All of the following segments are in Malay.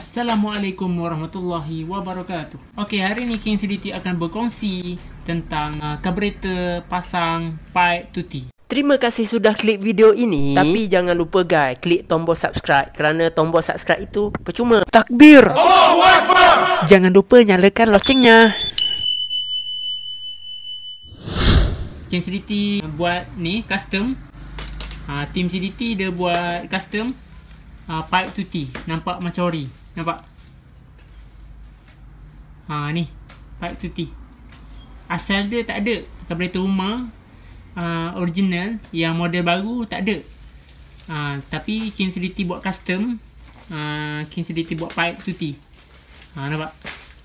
Assalamualaikum warahmatullahi wabarakatuh. Okey, hari ni King CDT akan berkongsi tentang uh, carburetor pasang pipe tuti. Terima kasih sudah klik video ini. Tapi jangan lupa guys, klik tombol subscribe kerana tombol subscribe itu percuma. Takbir. Allahu Jangan lupa nyalakan loncengnya. King CDT buat ni custom. Ah team CDT dia buat custom uh, ah, pipe tuti. Nampak macam ori. Nampak? Ha ni Part to T Asal dia tak ada Kabinet rumah uh, Original Yang model baru tak ada uh, Tapi King City buat custom uh, King City buat part to T ha, Nampak?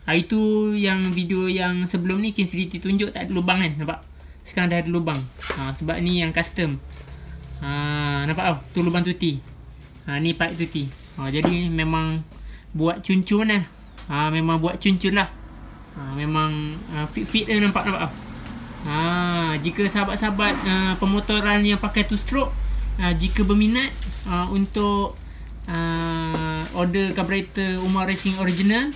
Ha, itu yang video yang sebelum ni King City tunjuk tak ada lubang kan? Nampak? Sekarang dah ada lubang ha, Sebab ni yang custom ha, Nampak tau? Oh, tu lubang tuti ha, Ni part tuti ha, Jadi memang buat cun-cun lah. Ha, memang buat cun-cun lah. Ha, memang uh, fit-fit dia nampak nampak. Ha, jika sahabat-sahabat uh, pemotoran yang pakai two stroke, uh, jika berminat uh, untuk uh, order carburetor Umar Racing Original,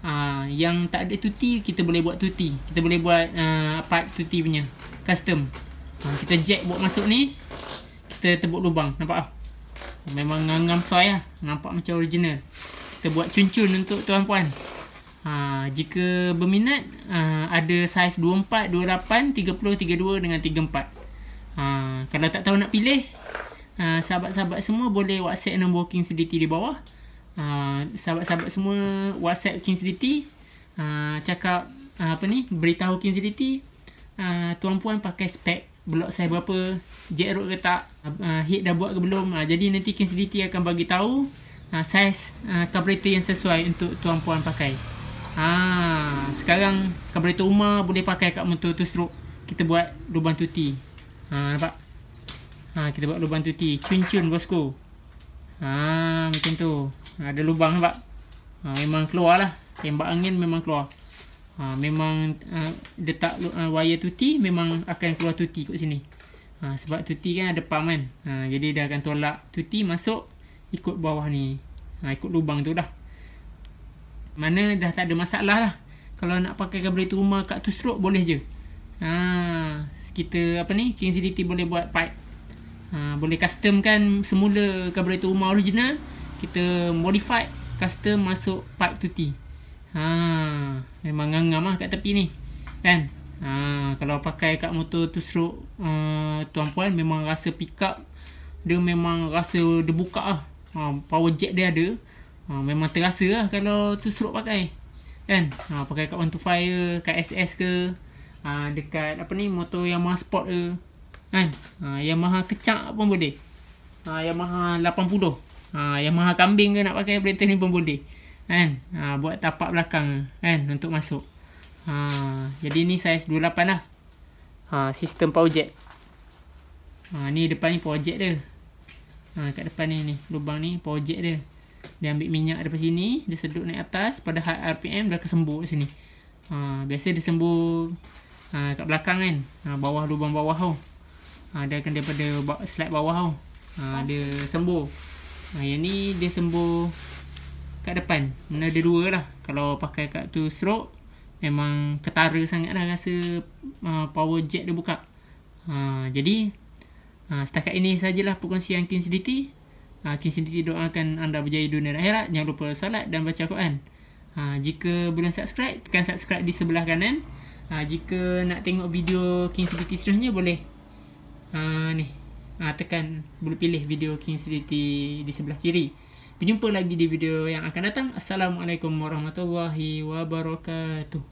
uh, yang tak ada tuti, kita boleh buat tuti. Kita boleh buat uh, part tuti punya, custom. Ha, kita jack buat masuk ni, kita tebuk lubang. Nampak tak? Memang ngam-ngam suai lah. Nampak macam original kita buat cun-cun untuk tuan-puan. Ha, jika berminat, ha, ada saiz 24, 28, 30, 32 dengan 34. Ha, kalau tak tahu nak pilih, ha, sahabat-sahabat semua boleh WhatsApp nombor King City di bawah. Ha, sahabat-sahabat semua WhatsApp King City. Ha, cakap ha, apa ni, beritahu King City. Ha, tuan-puan pakai spek blok saya berapa, jet road ke tak, ha, hit ha, dah buat ke belum. Ha, jadi nanti King City akan bagi tahu uh, ha, size uh, ha, carburetor yang sesuai untuk tuan puan pakai. Ha, sekarang carburetor rumah boleh pakai kat motor two stroke. Kita buat lubang tuti. Ha, nampak? Ha, kita buat lubang tuti. Cun-cun bosku. Ha, macam tu. Ada lubang nampak? Ha, memang keluar lah. Tembak angin memang keluar. Ha, memang uh, ha, letak uh, wayar tuti memang akan keluar tuti kat sini. Ha, sebab tuti kan ada pam kan. Ha, jadi dia akan tolak tuti masuk ikut bawah ni ha, ikut lubang tu dah mana dah tak ada masalah lah kalau nak pakai carburetor rumah kat 2 stroke boleh je ha, kita apa ni King CDT boleh buat pipe ha, boleh custom kan semula carburetor rumah original kita modify custom masuk pipe tuti ha, memang ngam-ngam lah kat tepi ni kan ha, kalau pakai kat motor 2 stroke uh, tuan puan memang rasa pick up dia memang rasa dia buka lah ha, power jack dia ada ha, memang terasa lah kalau tu suruh pakai kan ha, pakai kat one to fire kat SS ke ha, dekat apa ni motor Yamaha Sport ke kan ha, Yamaha kecak pun boleh ha, Yamaha 80 ha, Yamaha kambing ke nak pakai printer ni pun boleh kan ha, buat tapak belakang kan untuk masuk ha, jadi ni saiz 28 lah ha, sistem power jack ha, ni depan ni power dia ha, kat depan ni ni lubang ni projek dia dia ambil minyak daripada sini dia sedut naik atas pada high rpm dah kesembur sini ha, biasa dia sembur ha, kat belakang kan ha, bawah lubang bawah tau ha, dia akan daripada slab bawah tau ha, dia sembuh. ha, yang ni dia sembuh kat depan mana ada dua lah kalau pakai kat tu stroke memang ketara sangat lah rasa uh, power jet dia buka ha, jadi Ha, setakat ini sajalah perkongsian King Siddiqui. Ha, King Siddiqui doakan anda berjaya dunia dan akhirat. Jangan lupa salat dan baca Quran. Ha, jika belum subscribe, tekan subscribe di sebelah kanan. Ha, jika nak tengok video King Siddiqui seterusnya, boleh. Ha, ni. Ha, tekan, boleh pilih video King Siddiqui di sebelah kiri. Berjumpa lagi di video yang akan datang. Assalamualaikum warahmatullahi wabarakatuh.